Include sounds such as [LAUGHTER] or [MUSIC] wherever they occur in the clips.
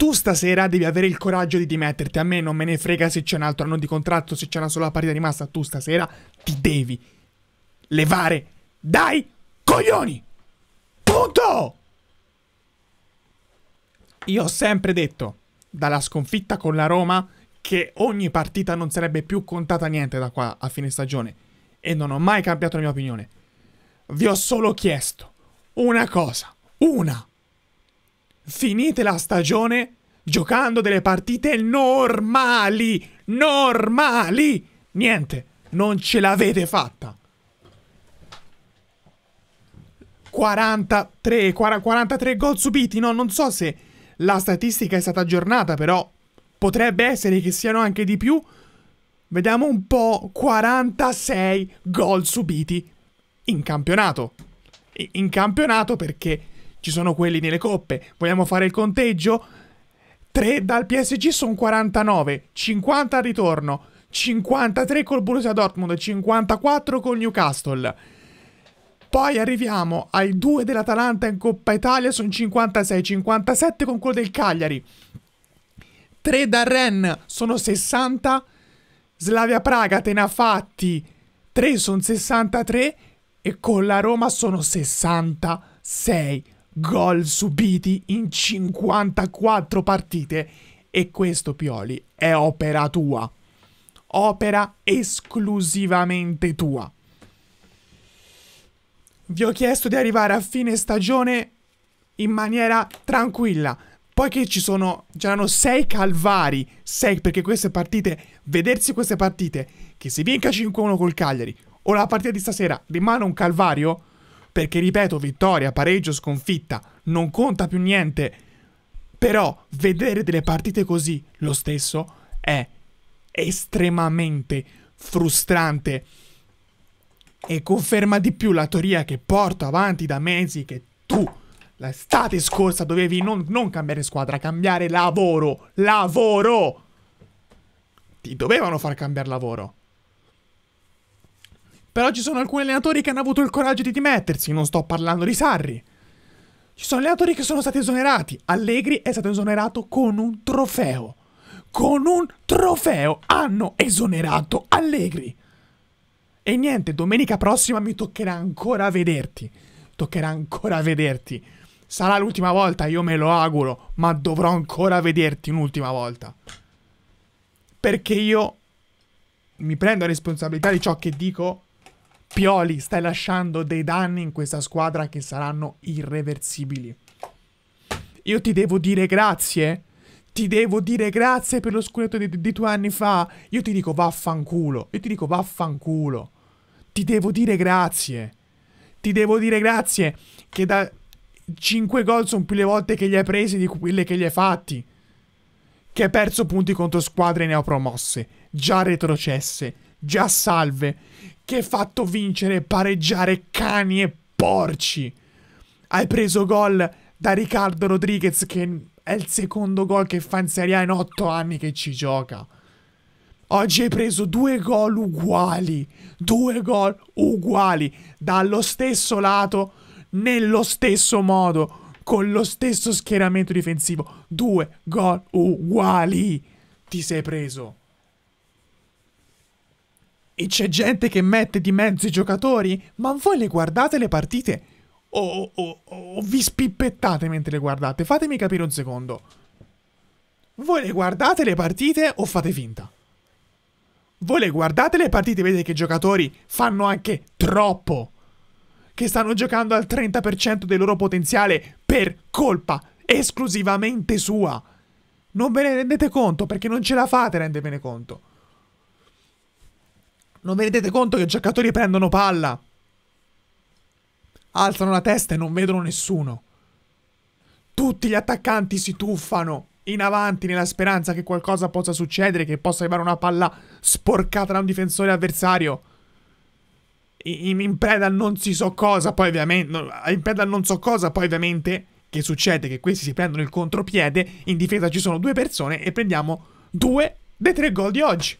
tu stasera devi avere il coraggio di dimetterti. A me non me ne frega se c'è un altro anno di contratto, se c'è una sola partita rimasta. Tu stasera ti devi levare dai coglioni. Punto! Io ho sempre detto, dalla sconfitta con la Roma, che ogni partita non sarebbe più contata niente da qua a fine stagione. E non ho mai cambiato la mia opinione. Vi ho solo chiesto una cosa, una finite la stagione giocando delle partite normali, normali. Niente, non ce l'avete fatta. 43, 43 gol subiti, no? Non so se la statistica è stata aggiornata, però potrebbe essere che siano anche di più. Vediamo un po', 46 gol subiti in campionato. In campionato perché ci sono quelli nelle coppe. Vogliamo fare il conteggio? 3 dal PSG sono 49, 50 al ritorno, 53 col Borussia Dortmund, 54 col Newcastle. Poi arriviamo ai 2 dell'Atalanta in Coppa Italia, sono 56, 57 con quello del Cagliari. 3 dal Ren sono 60, Slavia Praga te ne ha fatti 3 sono 63 e con la Roma sono 66 gol subiti in 54 partite e questo Pioli è opera tua. Opera esclusivamente tua. Vi ho chiesto di arrivare a fine stagione in maniera tranquilla. Poiché ci sono, c'erano sei calvari, sei perché queste partite, vedersi queste partite, che si vinca 5-1 col Cagliari o la partita di stasera rimane un calvario, perché ripeto, vittoria, pareggio, sconfitta, non conta più niente. Però vedere delle partite così lo stesso è estremamente frustrante e conferma di più la teoria che porto avanti da mesi che tu l'estate scorsa dovevi non, non, cambiare squadra, cambiare lavoro, lavoro! Ti dovevano far cambiare lavoro. Però ci sono alcuni allenatori che hanno avuto il coraggio di dimettersi, non sto parlando di Sarri. Ci sono allenatori che sono stati esonerati. Allegri è stato esonerato con un trofeo. Con un trofeo hanno esonerato Allegri. E niente, domenica prossima mi toccherà ancora vederti. Toccherà ancora vederti. Sarà l'ultima volta, io me lo auguro, ma dovrò ancora vederti un'ultima volta. Perché io mi prendo responsabilità di ciò che dico Pioli, stai lasciando dei danni in questa squadra che saranno irreversibili. Io ti devo dire grazie. Ti devo dire grazie per lo scudetto di, di, due anni fa. Io ti dico vaffanculo. Io ti dico vaffanculo. Ti devo dire grazie. Ti devo dire grazie che da 5 gol sono più le volte che li hai presi di quelle che li hai fatti. Che hai perso punti contro squadre neopromosse, già retrocesse, già salve che hai fatto vincere e pareggiare cani e porci. Hai preso gol da Riccardo Rodriguez che è il secondo gol che fa in Serie A in otto anni che ci gioca. Oggi hai preso due gol uguali, due gol uguali, dallo stesso lato, nello stesso modo, con lo stesso schieramento difensivo. Due gol uguali ti sei preso. E c'è gente che mette di mezzo i giocatori? Ma voi le guardate le partite? O, o, o vi spippettate mentre le guardate? Fatemi capire un secondo. Voi le guardate le partite o fate finta? Voi le guardate le partite, e vedete che i giocatori fanno anche troppo. Che stanno giocando al 30% del loro potenziale per colpa esclusivamente sua. Non ve ne rendete conto perché non ce la fate rendervene conto. Non vi rendete conto che i giocatori prendono palla? Alzano la testa e non vedono nessuno. Tutti gli attaccanti si tuffano in avanti nella speranza che qualcosa possa succedere, che possa arrivare una palla sporcata da un difensore avversario. In, in preda non si so cosa, poi ovviamente... In preda non so cosa, poi ovviamente... Che succede? Che questi si prendono il contropiede, in difesa ci sono due persone e prendiamo due dei tre gol di oggi.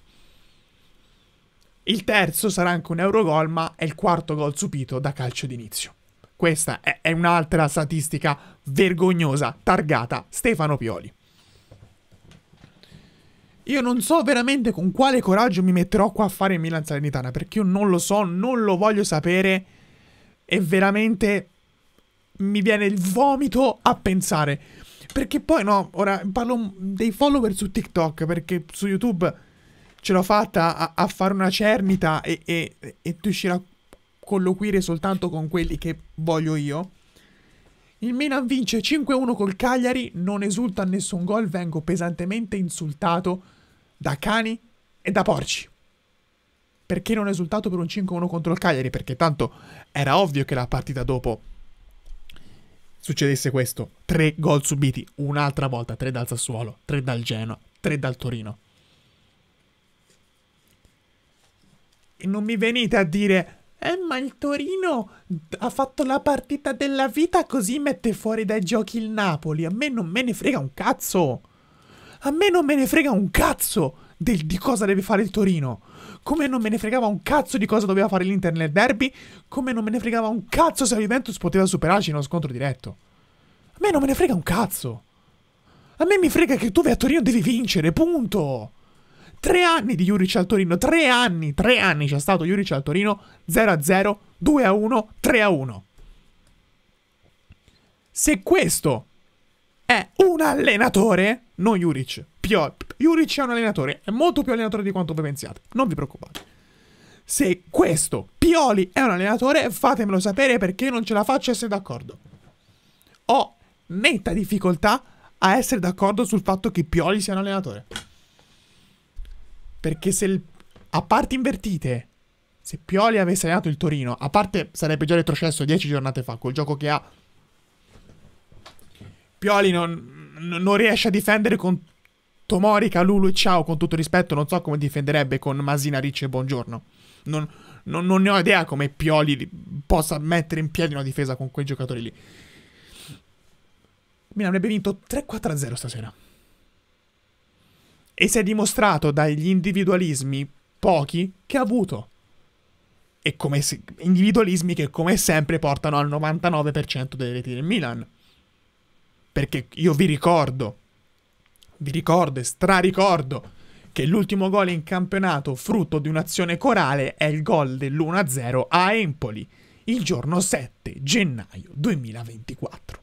Il terzo sarà anche un Eurogol, ma è il quarto gol subito da calcio d'inizio. Questa è, è un'altra statistica vergognosa, targata Stefano Pioli. Io non so veramente con quale coraggio mi metterò qua a fare Milan Salernitana, perché io non lo so, non lo voglio sapere e veramente mi viene il vomito a pensare. Perché poi no, ora parlo dei follower su TikTok, perché su YouTube ce l'ho fatta a, a fare una cernita e, e, e riuscire a colloquire soltanto con quelli che voglio io. Il Milan vince 5-1 col Cagliari, non esulta a nessun gol, vengo pesantemente insultato da cani e da porci. Perché non esultato per un 5-1 contro il Cagliari? Perché tanto era ovvio che la partita dopo succedesse questo. Tre gol subiti, un'altra volta, tre dal Sassuolo, tre dal Genoa, tre dal Torino. E non mi venite a dire eh, ma il Torino ha fatto la partita della vita così mette fuori dai giochi il Napoli. A me non me ne frega un cazzo. A me non me ne frega un cazzo del, di cosa deve fare il Torino. Come non me ne fregava un cazzo di cosa doveva fare l'Inter nel derby. Come non me ne fregava un cazzo se la Juventus poteva superarci in uno scontro diretto. A me non me ne frega un cazzo. A me mi frega che tu vai a Torino devi vincere, punto. Tre anni di Juric al Torino, tre anni, tre anni c'è stato Juric al Torino, 0-0, 2-1, 3-1. Se questo è un allenatore, non Juric, Piol, Juric è un allenatore, è molto più allenatore di quanto voi pensiate, non vi preoccupate. Se questo Pioli è un allenatore, fatemelo sapere perché non ce la faccio essere d'accordo. Ho netta difficoltà a essere d'accordo sul fatto che Pioli sia un allenatore. Perché se il, a parte invertite, se Pioli avesse allenato il Torino, a parte sarebbe già retrocesso dieci giornate fa col gioco che ha. Pioli non, non riesce a difendere con Tomori, Calulu e Ciao, con tutto rispetto, non so come difenderebbe con Masina, Ricci e Buongiorno. Non, non, non, ne ho idea come Pioli possa mettere in piedi una difesa con quei giocatori lì. Milan avrebbe vinto 3-4-0 stasera e si è dimostrato dagli individualismi pochi che ha avuto. E come se, individualismi che come sempre portano al 99% delle reti del Milan. Perché io vi ricordo, vi ricordo e straricordo che l'ultimo gol in campionato frutto di un'azione corale è il gol dell'1-0 a Empoli il giorno 7 gennaio 2024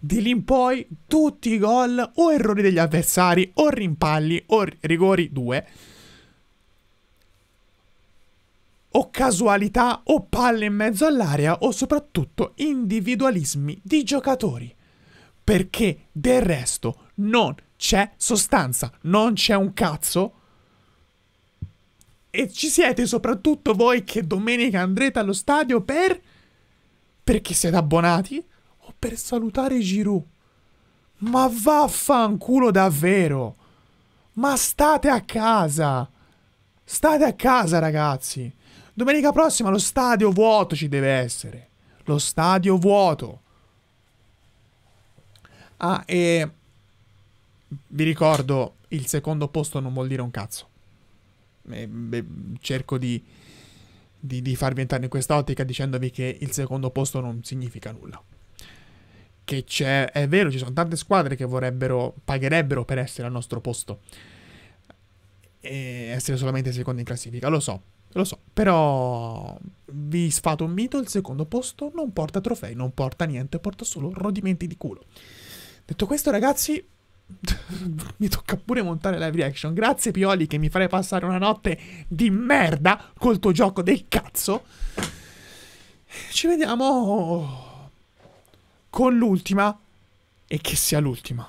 di lì in poi tutti i gol o errori degli avversari o rimpalli o rigori 2 o casualità o palle in mezzo all'area o soprattutto individualismi di giocatori. Perché del resto non c'è sostanza, non c'è un cazzo. E ci siete soprattutto voi che domenica andrete allo stadio per... perché siete abbonati? o per salutare Giroud. Ma vaffanculo davvero! Ma state a casa! State a casa, ragazzi! Domenica prossima lo stadio vuoto ci deve essere. Lo stadio vuoto. Ah, e vi ricordo, il secondo posto non vuol dire un cazzo. E, eh, beh, cerco di, di, di farvi entrare in questa ottica dicendovi che il secondo posto non significa nulla che c'è, è vero, ci sono tante squadre che vorrebbero, pagherebbero per essere al nostro posto e essere solamente secondi in classifica, lo so, lo so, però vi sfato un mito, il secondo posto non porta trofei, non porta niente, porta solo rodimenti di culo. Detto questo ragazzi, [LAUGHS] mi tocca pure montare live reaction. Grazie Pioli che mi farei passare una notte di merda col tuo gioco del cazzo. Ci vediamo con l'ultima e che sia l'ultima.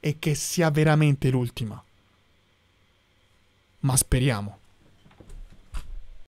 E che sia veramente l'ultima. Ma speriamo.